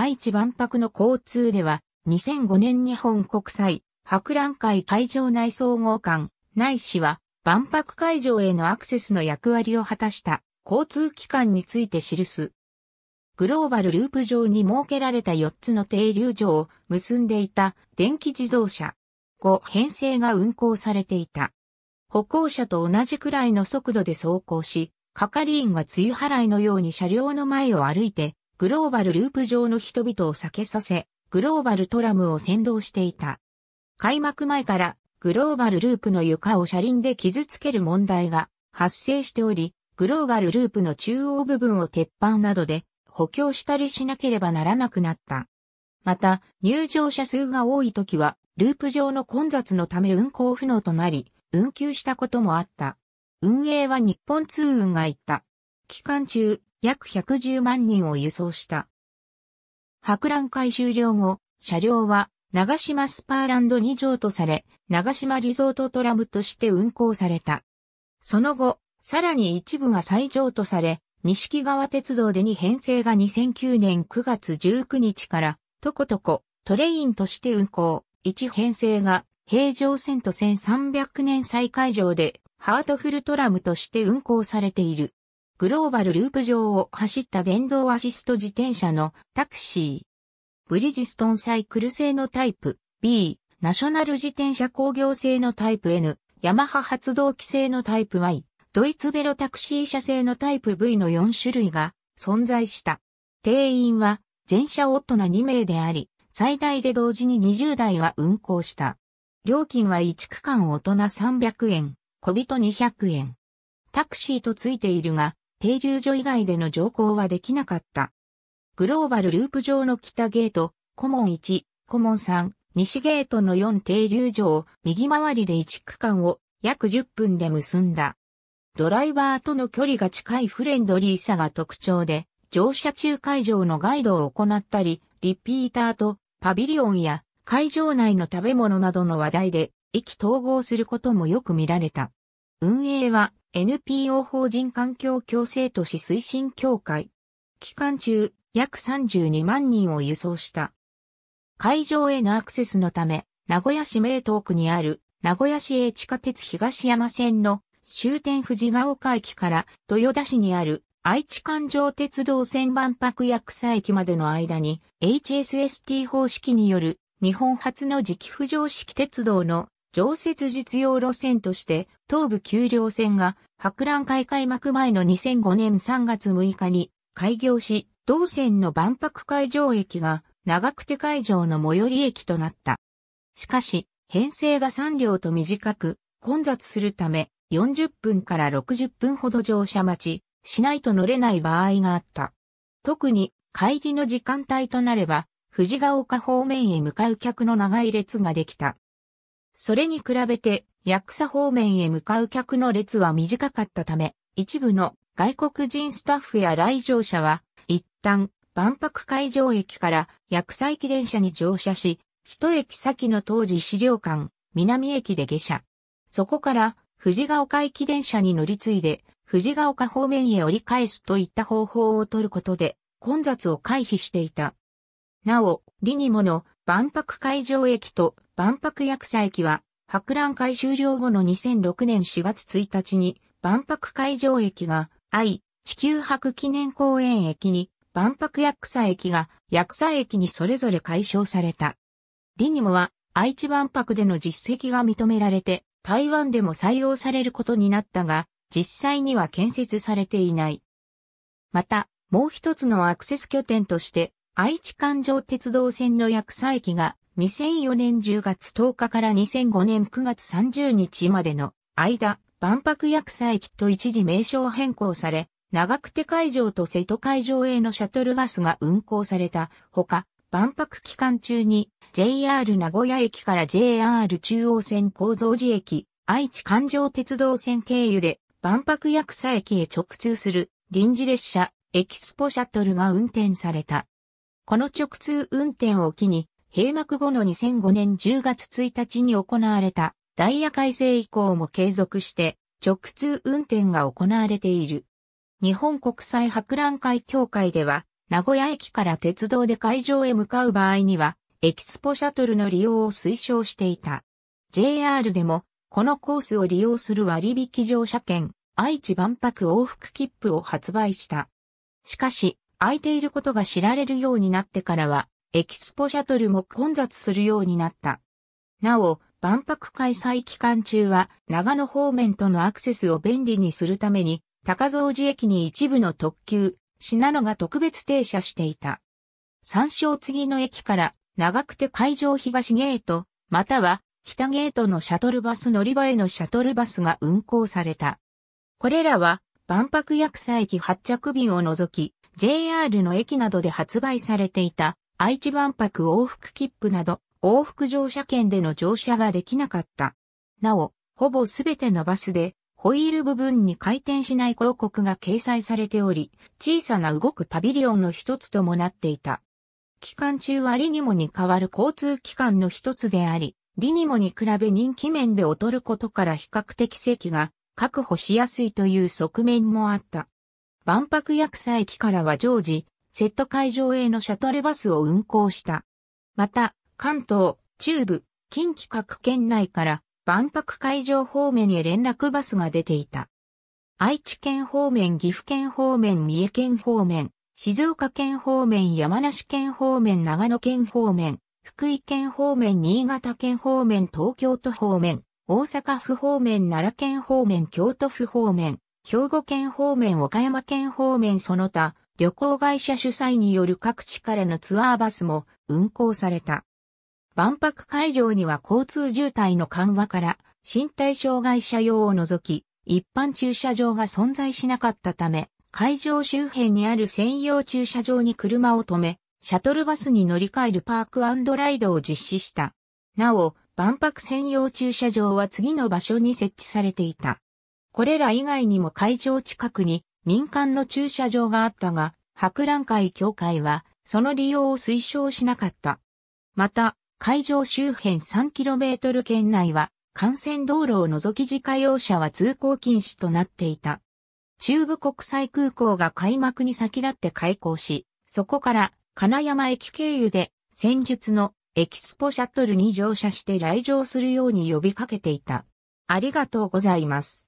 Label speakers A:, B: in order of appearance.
A: 愛知万博の交通では、2005年日本国際博覧会会場内総合館、ないしは万博会場へのアクセスの役割を果たした交通機関について記す。グローバルループ上に設けられた4つの停留所を結んでいた電気自動車。5編成が運行されていた。歩行者と同じくらいの速度で走行し、係員が梅雨払いのように車両の前を歩いてグローバルループ上の人々を避けさせ、グローバルトラムを先導していた。開幕前からグローバルループの床を車輪で傷つける問題が発生しており、グローバルループの中央部分を鉄板などで補強したりしなければならなくなった。また、入場者数が多い時は、ループ上の混雑のため運行不能となり、運休したこともあった。運営は日本通運が言った。期間中、約110万人を輸送した。博覧会終了後、車両は長島スパーランド2乗とされ、長島リゾートトラムとして運行された。その後、さらに一部が再譲とされ、西木川鉄道でに編成が2009年9月19日から、とことこ、トレインとして運行。1編成が、平常線と1300年再開場で、ハートフルトラムとして運行されている。グローバルループ上を走った電動アシスト自転車のタクシー。ブリジストンサイクル製のタイプ B、ナショナル自転車工業製のタイプ N、ヤマハ発動機製のタイプ Y、ドイツベロタクシー車製のタイプ V の4種類が存在した。定員は全車オットな2名であり、最大で同時に20台が運行した。料金は1区間大人300円、小人200円。タクシーとついているが、停留所以外での乗降はできなかった。グローバルループ上の北ゲート、コモン1、コモン3、西ゲートの4停留所を右回りで1区間を約10分で結んだ。ドライバーとの距離が近いフレンドリーさが特徴で、乗車中会場のガイドを行ったり、リピーターとパビリオンや会場内の食べ物などの話題で意気統合することもよく見られた。運営は NPO 法人環境共生都市推進協会。期間中、約32万人を輸送した。会場へのアクセスのため、名古屋市名東区にある、名古屋市営地下鉄東山線の終点富士ヶ丘駅から豊田市にある愛知環状鉄道線万博薬草駅までの間に HSST 方式による日本初の磁気浮上式鉄道の常設実用路線として、東武丘陵線が博覧会開幕前の2005年3月6日に開業し、同線の万博会場駅が長久手会場の最寄り駅となった。しかし、編成が3両と短く、混雑するため、40分から60分ほど乗車待ち、しないと乗れない場合があった。特に、帰りの時間帯となれば、藤ヶ丘方面へ向かう客の長い列ができた。それに比べて、ヤクサ方面へ向かう客の列は短かったため、一部の外国人スタッフや来場者は、一旦、万博会場駅からヤクサ駅電車に乗車し、一駅先の当時資料館、南駅で下車。そこから、藤ヶ丘駅電車に乗り継いで、藤ヶ丘方面へ折り返すといった方法を取ることで、混雑を回避していた。なお、リニモの万博会場駅と万博役者駅は、博覧会終了後の2006年4月1日に、万博会場駅が、愛、地球博記念公園駅に、万博役者駅が、役者駅にそれぞれ解消された。リニモは、愛知万博での実績が認められて、台湾でも採用されることになったが、実際には建設されていない。また、もう一つのアクセス拠点として、愛知環状鉄道線の薬草駅が2004年10月10日から2005年9月30日までの間、万博薬草駅と一時名称変更され、長久手会場と瀬戸会場へのシャトルバスが運行されたほか、万博期間中に JR 名古屋駅から JR 中央線構造寺駅、愛知環状鉄道線経由で万博薬草駅へ直通する臨時列車エキスポシャトルが運転された。この直通運転を機に、閉幕後の2005年10月1日に行われたダイヤ改正以降も継続して直通運転が行われている。日本国際博覧会協会では、名古屋駅から鉄道で会場へ向かう場合には、エキスポシャトルの利用を推奨していた。JR でも、このコースを利用する割引乗車券、愛知万博往復切符を発売した。しかし、空いていることが知られるようになってからは、エキスポシャトルも混雑するようになった。なお、万博開催期間中は、長野方面とのアクセスを便利にするために、高蔵寺駅に一部の特急、品野が特別停車していた。参照次の駅から、長くて会場東ゲート、または北ゲートのシャトルバス乗り場へのシャトルバスが運行された。これらは、万博薬剤機発着便を除き、JR の駅などで発売されていた愛知万博往復切符など往復乗車券での乗車ができなかった。なお、ほぼすべてのバスでホイール部分に回転しない広告が掲載されており、小さな動くパビリオンの一つともなっていた。期間中はリニモに代わる交通機関の一つであり、リニモに比べ人気面で劣ることから比較的席が確保しやすいという側面もあった。万博薬草駅からは常時、セット会場へのシャトルバスを運行した。また、関東、中部、近畿各県内から万博会場方面へ連絡バスが出ていた。愛知県方面、岐阜県方面、三重県方面、静岡県方面、山梨県方面、長野県方面、福井県方面、新潟県方面、東京都方面、大阪府方面、奈良県方面、京都府方面、兵庫県方面岡山県方面その他、旅行会社主催による各地からのツアーバスも運行された。万博会場には交通渋滞の緩和から身体障害者用を除き一般駐車場が存在しなかったため会場周辺にある専用駐車場に車を止めシャトルバスに乗り換えるパークライドを実施した。なお、万博専用駐車場は次の場所に設置されていた。これら以外にも会場近くに民間の駐車場があったが、博覧会協会はその利用を推奨しなかった。また、会場周辺 3km 圏内は幹線道路を除き自家用車は通行禁止となっていた。中部国際空港が開幕に先立って開港し、そこから金山駅経由で戦術のエキスポシャトルに乗車して来場するように呼びかけていた。ありがとうございます。